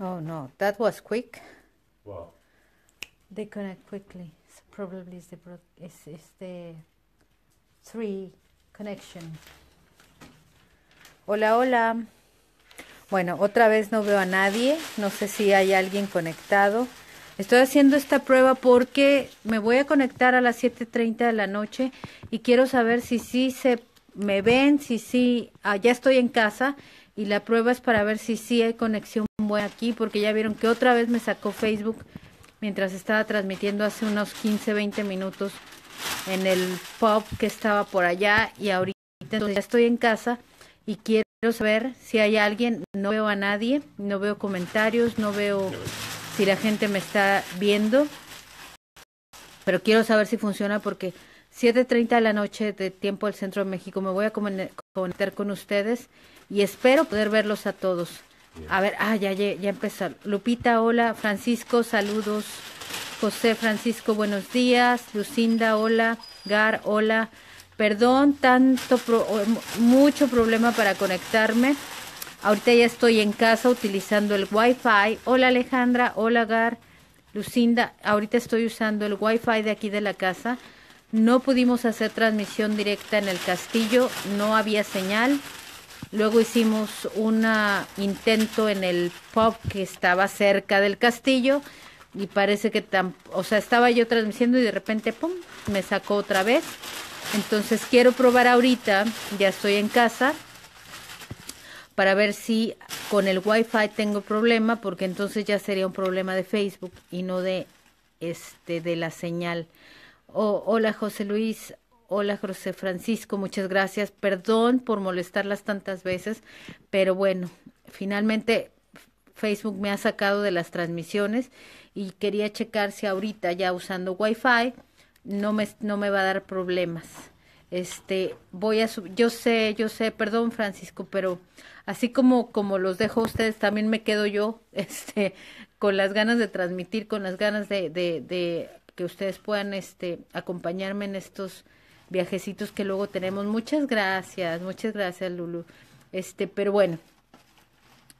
Oh no, that was quick. Wow. They connect quickly. probably is the is three connection. Hola, hola. Bueno, otra vez no veo a nadie. No sé si hay alguien conectado. Estoy haciendo esta prueba porque me voy a conectar a las 7.30 de la noche y quiero saber si sí se me ven, si sí, ah, ya estoy en casa y la prueba es para ver si sí hay conexión buena aquí, porque ya vieron que otra vez me sacó Facebook mientras estaba transmitiendo hace unos 15, 20 minutos en el pub que estaba por allá y ahorita ya estoy en casa y quiero saber si hay alguien, no veo a nadie, no veo comentarios, no veo si la gente me está viendo, pero quiero saber si funciona porque 7.30 de la noche de tiempo del Centro de México me voy a conectar con ustedes y espero poder verlos a todos. A ver, ah, ya, ya, ya empezó. Lupita, hola. Francisco, saludos. José Francisco, buenos días. Lucinda, hola. Gar, hola. Perdón, tanto, mucho problema para conectarme. Ahorita ya estoy en casa utilizando el Wi-Fi. Hola Alejandra, hola Gar. Lucinda, ahorita estoy usando el Wi-Fi de aquí de la casa. No pudimos hacer transmisión directa en el castillo, no había señal. Luego hicimos un intento en el pub que estaba cerca del castillo y parece que, tan, o sea, estaba yo transmitiendo y de repente, ¡pum!, me sacó otra vez. Entonces quiero probar ahorita, ya estoy en casa, para ver si con el wifi tengo problema, porque entonces ya sería un problema de Facebook y no de, este, de la señal. hola José Luis, Hola José Francisco, muchas gracias. Perdón por molestarlas tantas veces, pero bueno, finalmente Facebook me ha sacado de las transmisiones y quería checar si ahorita ya usando Wi-Fi no me, no me va a dar problemas. Este, voy a yo sé, yo sé, perdón Francisco, pero así como como los dejo a ustedes, también me quedo yo este con las ganas de transmitir, con las ganas de, de que ustedes puedan este acompañarme en estos viajecitos que luego tenemos. Muchas gracias, muchas gracias Lulu. Este, pero bueno,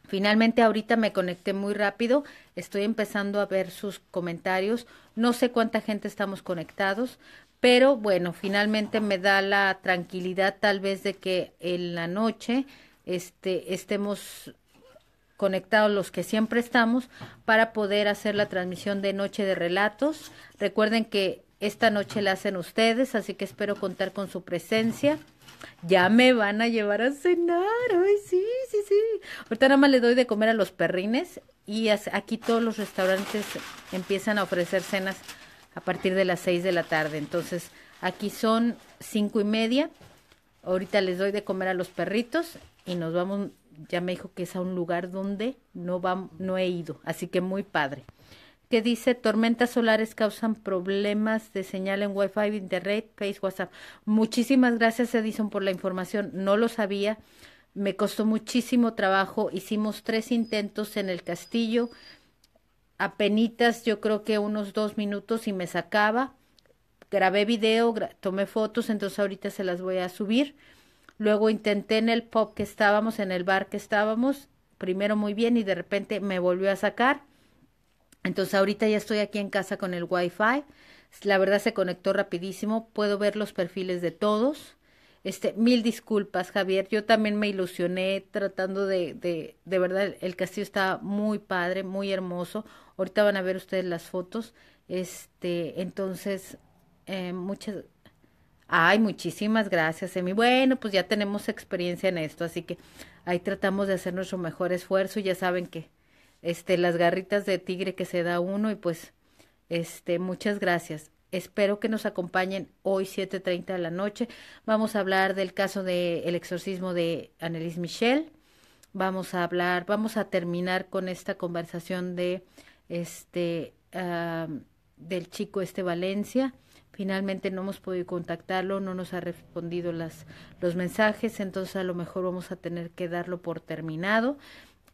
Finalmente ahorita me conecté muy rápido, estoy empezando a ver sus comentarios, no sé cuánta gente estamos conectados, pero bueno, finalmente me da la tranquilidad tal vez de que en la noche este, estemos conectados los que siempre estamos para poder hacer la transmisión de Noche de Relatos. Recuerden que esta noche la hacen ustedes, así que espero contar con su presencia. Ya me van a llevar a cenar. Ay, sí, sí, sí. Ahorita nada más le doy de comer a los perrines y aquí todos los restaurantes empiezan a ofrecer cenas a partir de las 6 de la tarde. Entonces, aquí son cinco y media. Ahorita les doy de comer a los perritos y nos vamos. Ya me dijo que es a un lugar donde no, va, no he ido, así que muy padre que dice tormentas solares causan problemas de señal en Wi-Fi, Internet, Face, WhatsApp. Muchísimas gracias Edison por la información, no lo sabía, me costó muchísimo trabajo, hicimos tres intentos en el castillo, apenitas yo creo que unos dos minutos y me sacaba, grabé video, tomé fotos, entonces ahorita se las voy a subir. Luego intenté en el pop que estábamos, en el bar que estábamos, primero muy bien y de repente me volvió a sacar entonces ahorita ya estoy aquí en casa con el Wi-Fi. La verdad se conectó rapidísimo. Puedo ver los perfiles de todos. Este, mil disculpas, Javier. Yo también me ilusioné tratando de, de, de verdad, el castillo está muy padre, muy hermoso. Ahorita van a ver ustedes las fotos. Este, entonces, eh, muchas, ay, muchísimas gracias, Emi. Bueno, pues ya tenemos experiencia en esto, así que ahí tratamos de hacer nuestro mejor esfuerzo. Y ya saben que este, las garritas de tigre que se da uno y pues, este, muchas gracias. Espero que nos acompañen hoy 7.30 de la noche. Vamos a hablar del caso del el exorcismo de Annelise Michel. Vamos a hablar, vamos a terminar con esta conversación de este del chico este Valencia. Finalmente no hemos podido contactarlo, no nos ha respondido las, los mensajes, entonces a lo mejor vamos a tener que darlo por terminado.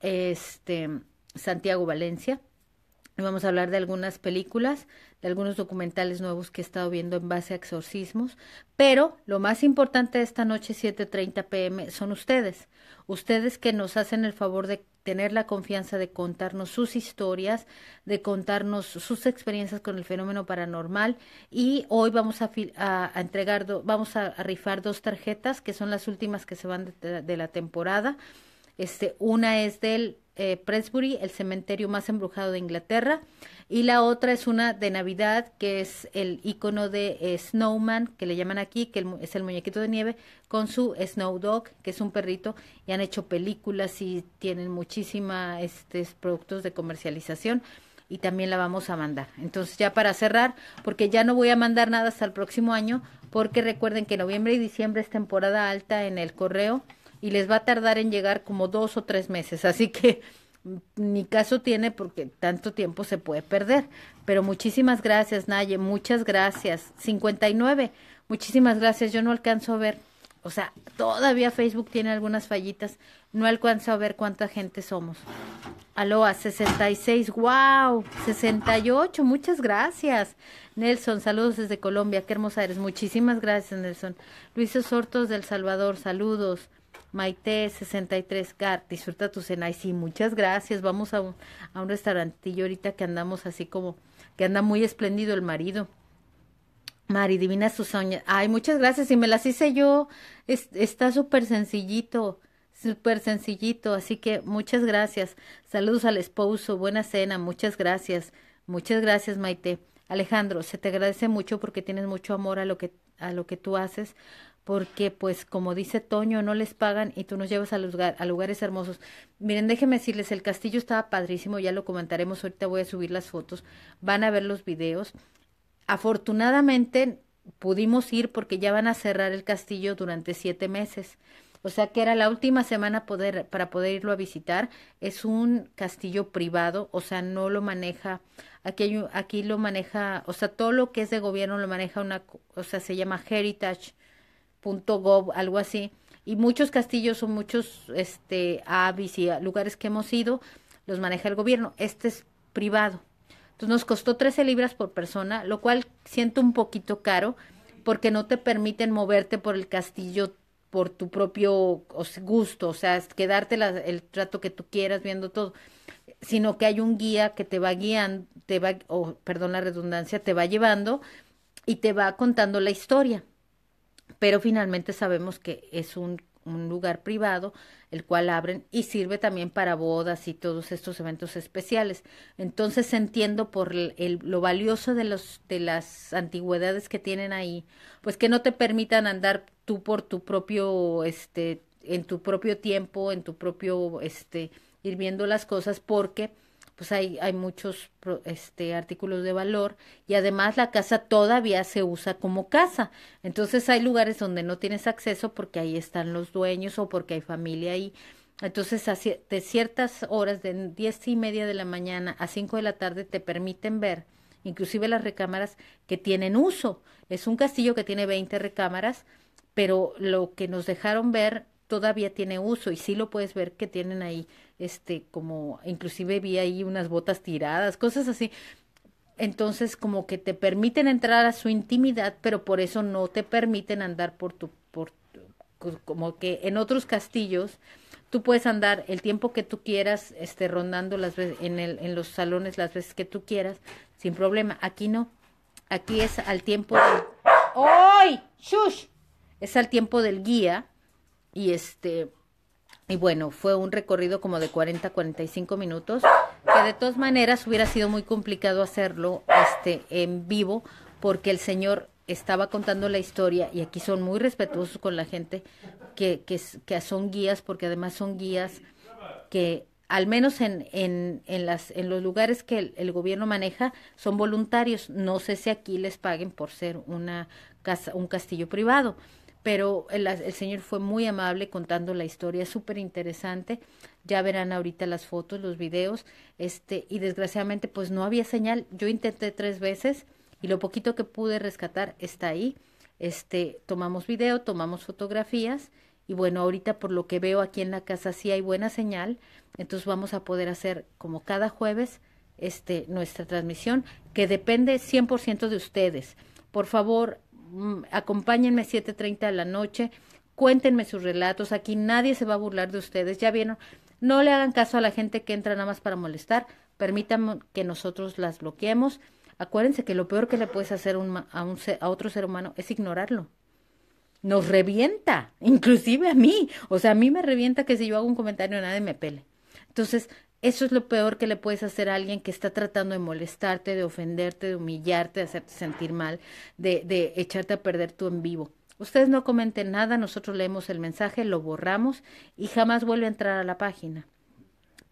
Este, Santiago Valencia. Vamos a hablar de algunas películas, de algunos documentales nuevos que he estado viendo en base a exorcismos, pero lo más importante de esta noche 7.30 pm son ustedes, ustedes que nos hacen el favor de tener la confianza de contarnos sus historias, de contarnos sus experiencias con el fenómeno paranormal y hoy vamos a, entregar, vamos a, rifar dos tarjetas que son las últimas que se van de la temporada. Este, una es del eh, Presbury, el cementerio más embrujado de Inglaterra, y la otra es una de Navidad, que es el icono de eh, Snowman, que le llaman aquí, que es el muñequito de nieve, con su Snow Dog, que es un perrito, y han hecho películas y tienen muchísimos este, productos de comercialización y también la vamos a mandar. Entonces ya para cerrar, porque ya no voy a mandar nada hasta el próximo año, porque recuerden que noviembre y diciembre es temporada alta en el correo y les va a tardar en llegar como dos o tres meses. Así que ni caso tiene porque tanto tiempo se puede perder. Pero muchísimas gracias, Naye, muchas gracias. 59, muchísimas gracias. Yo no alcanzo a ver, o sea, todavía Facebook tiene algunas fallitas. No alcanzo a ver cuánta gente somos. Aloha, 66, wow, 68, muchas gracias. Nelson, saludos desde Colombia, qué hermosa eres. Muchísimas gracias, Nelson. Luis Osortos del Salvador, saludos. Maite63 Gar, disfruta tu cena. Y sí, muchas gracias. Vamos a un, a un restaurantillo ahorita que andamos así como que anda muy espléndido el marido. Mari, divina soña, Ay, muchas gracias. y me las hice yo, está súper sencillito, súper sencillito. Así que muchas gracias. Saludos al esposo, buena cena, muchas gracias. Muchas gracias, Maite. Alejandro, se te agradece mucho porque tienes mucho amor a lo que, a lo que tú haces porque pues como dice Toño, no les pagan y tú nos llevas a, a lugares hermosos. Miren, déjenme decirles, el castillo estaba padrísimo, ya lo comentaremos, ahorita voy a subir las fotos, van a ver los videos. Afortunadamente pudimos ir porque ya van a cerrar el castillo durante siete meses. O sea que era la última semana poder, para poder irlo a visitar. Es un castillo privado, o sea, no lo maneja, aquí, aquí lo maneja, o sea, todo lo que es de gobierno lo maneja una, o sea, se llama Heritage .gov, algo así, y muchos castillos o muchos este, avis y lugares que hemos ido los maneja el gobierno. Este es privado. Entonces nos costó 13 libras por persona, lo cual siento un poquito caro porque no te permiten moverte por el castillo por tu propio gusto, o sea, quedarte el trato que tú quieras viendo todo, sino que hay un guía que te va guiando, te va, o perdón la redundancia, te va llevando y te va contando la historia pero finalmente sabemos que es un, un lugar privado, el cual abren y sirve también para bodas y todos estos eventos especiales. Entonces entiendo por el, lo valioso de, los, de las antigüedades que tienen ahí, pues que no te permitan andar tú por tu propio, este, en tu propio tiempo, en tu propio, este, ir viendo las cosas, porque pues hay, hay muchos este, artículos de valor y además la casa todavía se usa como casa. Entonces hay lugares donde no tienes acceso porque ahí están los dueños o porque hay familia ahí. Entonces, de ciertas horas, de diez y media de la mañana a 5 de la tarde, te permiten ver inclusive las recámaras que tienen uso. Es un castillo que tiene 20 recámaras, pero lo que nos dejaron ver todavía tiene uso y sí lo puedes ver que tienen ahí, este, como, inclusive vi ahí unas botas tiradas, cosas así. Entonces, como que te permiten entrar a su intimidad, pero por eso no te permiten andar por tu, por, como que en otros castillos, tú puedes andar el tiempo que tú quieras, este, rondando las veces, en, el, en los salones las veces que tú quieras, sin problema. Aquí no. Aquí es al tiempo de ¡Ay! ¡Shush! Es al tiempo del guía y este, y bueno, fue un recorrido como de 40 y 45 minutos, que de todas maneras hubiera sido muy complicado hacerlo este en vivo porque el señor estaba contando la historia y aquí son muy respetuosos con la gente que, que, que son guías porque además son guías que al menos en, en, en, las, en los lugares que el, el, gobierno maneja son voluntarios. No sé si aquí les paguen por ser una casa, un castillo privado pero el, señor fue muy amable contando la historia, súper interesante. Ya verán ahorita las fotos, los videos, este, y desgraciadamente pues no había señal. Yo intenté tres veces y lo poquito que pude rescatar está ahí. Este, tomamos video, tomamos fotografías y bueno, ahorita por lo que veo aquí en la casa sí hay buena señal, entonces vamos a poder hacer como cada jueves este, nuestra transmisión, que depende 100% de ustedes. Por favor, Mm, acompáñenme 7.30 de la noche, cuéntenme sus relatos, aquí nadie se va a burlar de ustedes, ya vieron, no le hagan caso a la gente que entra nada más para molestar, permítanme que nosotros las bloqueemos. Acuérdense que lo peor que le puedes hacer a, un, a otro ser humano es ignorarlo nos revienta, inclusive a mí. O sea, a mí me revienta que si yo hago un comentario nadie me pele. Entonces, eso es lo peor que le puedes hacer a alguien que está tratando de molestarte, de ofenderte, de humillarte, de hacerte sentir mal, de, de echarte a perder tu en vivo. Ustedes no comenten nada, nosotros leemos el mensaje, lo borramos y jamás vuelve a entrar a la página.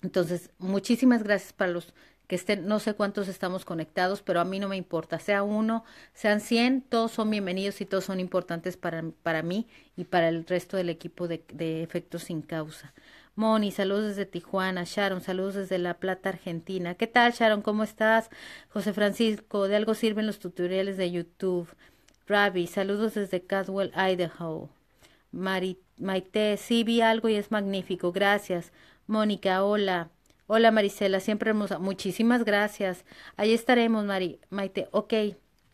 Entonces, muchísimas gracias para los que estén, no sé cuántos estamos conectados, pero a mí no me importa, sea uno, sean cien, todos son bienvenidos y todos son importantes para, para mí y para el resto del equipo de, de Efectos sin Causa. Moni, saludos desde Tijuana. Sharon, saludos desde La Plata, Argentina. ¿Qué tal, Sharon? ¿Cómo estás? José Francisco, de algo sirven los tutoriales de YouTube. Ravi, saludos desde Caswell, Idaho. Mari, Maite, sí vi algo y es magnífico. Gracias. Mónica, hola. Hola Marisela, siempre hermosa. Muchísimas gracias. Ahí estaremos, Mari, Maite. Ok,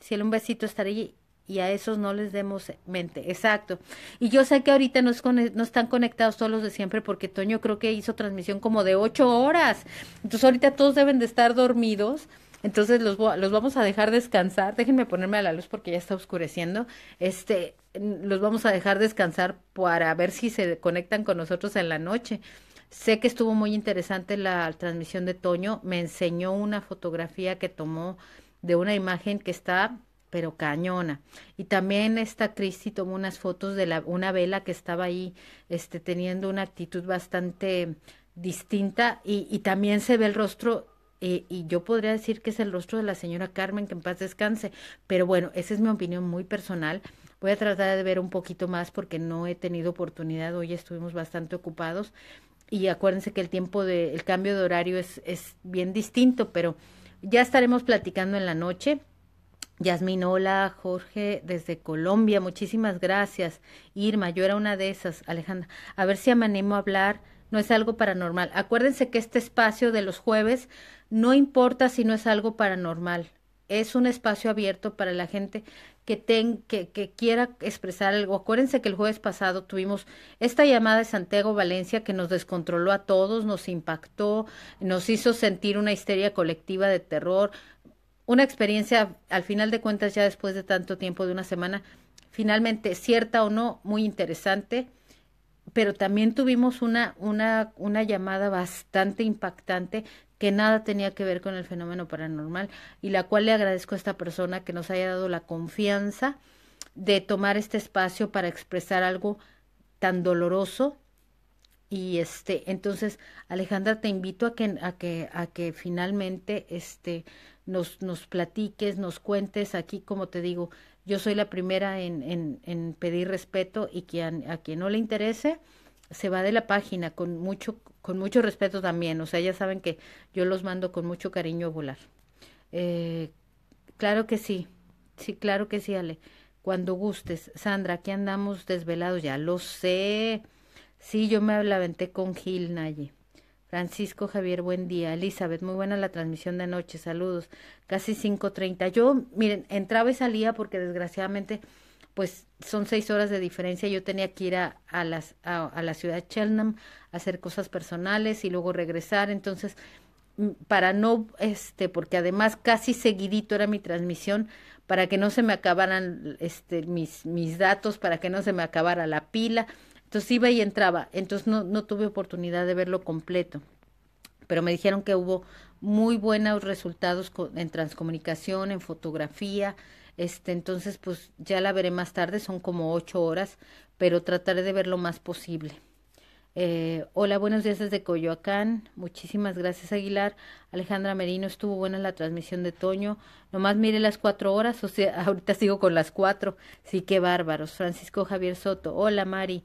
Si un besito, estaré allí y a esos no les demos mente. Exacto. Y yo sé que ahorita no, no están conectados todos los de siempre porque Toño creo que hizo transmisión como de ocho horas. Entonces ahorita todos deben de estar dormidos. Entonces los, los vamos a dejar descansar. Déjenme ponerme a la luz porque ya está oscureciendo. Este, los vamos a dejar descansar para ver si se conectan con nosotros en la noche. Sé que estuvo muy interesante la transmisión de Toño. Me enseñó una fotografía que tomó de una imagen que está pero cañona. Y también esta Cristi tomó unas fotos de la, una vela que estaba ahí este, teniendo una actitud bastante distinta y, y también se ve el rostro eh, y yo podría decir que es el rostro de la señora Carmen, que en paz descanse, pero bueno, esa es mi opinión muy personal. Voy a tratar de ver un poquito más porque no he tenido oportunidad, hoy estuvimos bastante ocupados y acuérdense que el tiempo de el cambio de horario es, es bien distinto, pero ya estaremos platicando en la noche. Yasmin, hola, Jorge, desde Colombia, muchísimas gracias. Irma, yo era una de esas, Alejandra. A ver si me a hablar, no es algo paranormal. Acuérdense que este espacio de los jueves no importa si no es algo paranormal, es un espacio abierto para la gente que, ten, que, que, quiera expresar algo. Acuérdense que el jueves pasado tuvimos esta llamada de Santiago Valencia que nos descontroló a todos, nos impactó, nos hizo sentir una histeria colectiva de terror una experiencia, al final de cuentas, ya después de tanto tiempo, de una semana, finalmente cierta o no, muy interesante, pero también tuvimos una, una, una llamada bastante impactante que nada tenía que ver con el fenómeno paranormal y la cual le agradezco a esta persona que nos haya dado la confianza de tomar este espacio para expresar algo tan doloroso y este entonces Alejandra te invito a que a que a que finalmente este nos, nos platiques, nos cuentes aquí, como te digo, yo soy la primera en, en, en pedir respeto y quien, a quien no le interese se va de la página con mucho, con mucho respeto también. O sea, ya saben que yo los mando con mucho cariño a volar. Eh, claro que sí, sí, claro que sí, Ale. Cuando gustes. Sandra, aquí andamos desvelados ya, lo sé. Sí, yo me la con Gil, Naye. Francisco Javier, buen día. Elizabeth, muy buena la transmisión de noche, saludos. Casi 5.30. Yo, miren, entraba y salía porque desgraciadamente, pues son seis horas de diferencia. Yo tenía que ir a, las, a, la ciudad de Cheltenham a hacer cosas personales y luego regresar. Entonces, mm, para no, este, porque además casi seguidito era mi transmisión, para que no se me acabaran este, mis, mis datos, para que no se me acabara la pila. Entonces iba y entraba, entonces no, no tuve oportunidad de verlo completo, pero me dijeron que hubo muy buenos resultados en transcomunicación, en fotografía, este, entonces pues ya la veré más tarde, son como ocho horas, pero trataré de ver lo más posible. Eh, hola, buenos días desde Coyoacán. Muchísimas gracias, Aguilar. Alejandra Merino, estuvo buena la transmisión de Toño. Nomás mire las cuatro horas, o sea, ahorita sigo con las cuatro. Sí, qué bárbaros. Francisco Javier Soto, hola, Mari.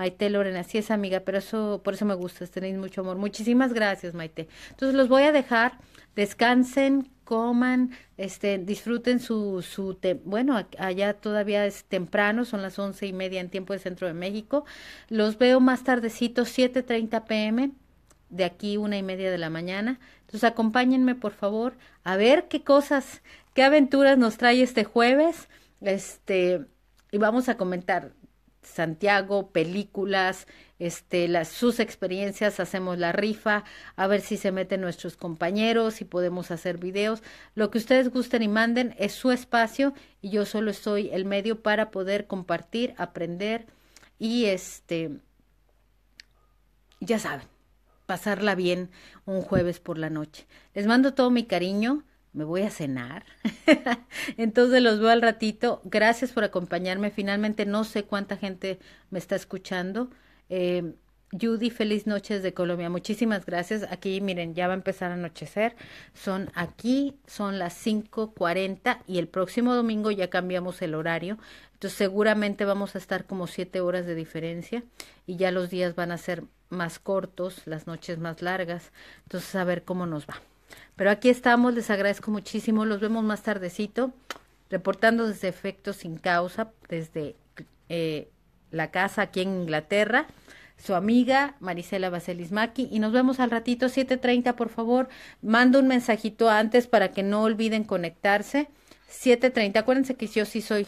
Maite Lorena, así es amiga, pero eso, por eso me gusta, tenéis mucho amor. Muchísimas gracias, Maite. Entonces los voy a dejar, descansen, coman, este, disfruten su, su bueno, allá todavía es temprano, son las once y media en tiempo de Centro de México. Los veo más tardecito, 7.30 pm, de aquí una y media de la mañana. Entonces acompáñenme, por favor, a ver qué cosas, qué aventuras nos trae este jueves. Este, y vamos a comentar Santiago, películas, este, las, sus experiencias, hacemos la rifa, a ver si se meten nuestros compañeros, si podemos hacer videos. Lo que ustedes gusten y manden es su espacio y yo solo soy el medio para poder compartir, aprender y este, ya saben, pasarla bien un jueves por la noche. Les mando todo mi cariño me voy a cenar. Entonces los veo al ratito. Gracias por acompañarme. Finalmente no sé cuánta gente me está escuchando. Eh, Judy, feliz noches de Colombia. Muchísimas gracias. Aquí, miren, ya va a empezar a anochecer. Son aquí, son las 5.40 y el próximo domingo ya cambiamos el horario. Entonces seguramente vamos a estar como siete horas de diferencia y ya los días van a ser más cortos, las noches más largas. Entonces a ver cómo nos va. Pero aquí estamos, les agradezco muchísimo, los vemos más tardecito, reportando desde Efectos Sin Causa, desde eh, la casa aquí en Inglaterra, su amiga Marisela Baselismaki, y nos vemos al ratito, 7.30, por favor, mando un mensajito antes para que no olviden conectarse, 7.30, acuérdense que yo sí soy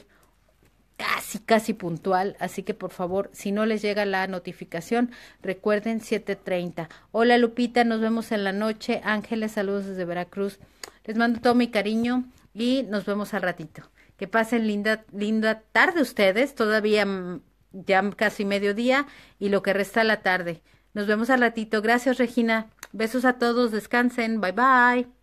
casi, casi puntual, así que por favor, si no les llega la notificación, recuerden 7.30. Hola Lupita, nos vemos en la noche. Ángeles, saludos desde Veracruz. Les mando todo mi cariño y nos vemos al ratito. Que pasen linda, linda tarde ustedes, todavía mm, ya casi mediodía y lo que resta la tarde. Nos vemos al ratito. Gracias, Regina. Besos a todos. Descansen. Bye bye.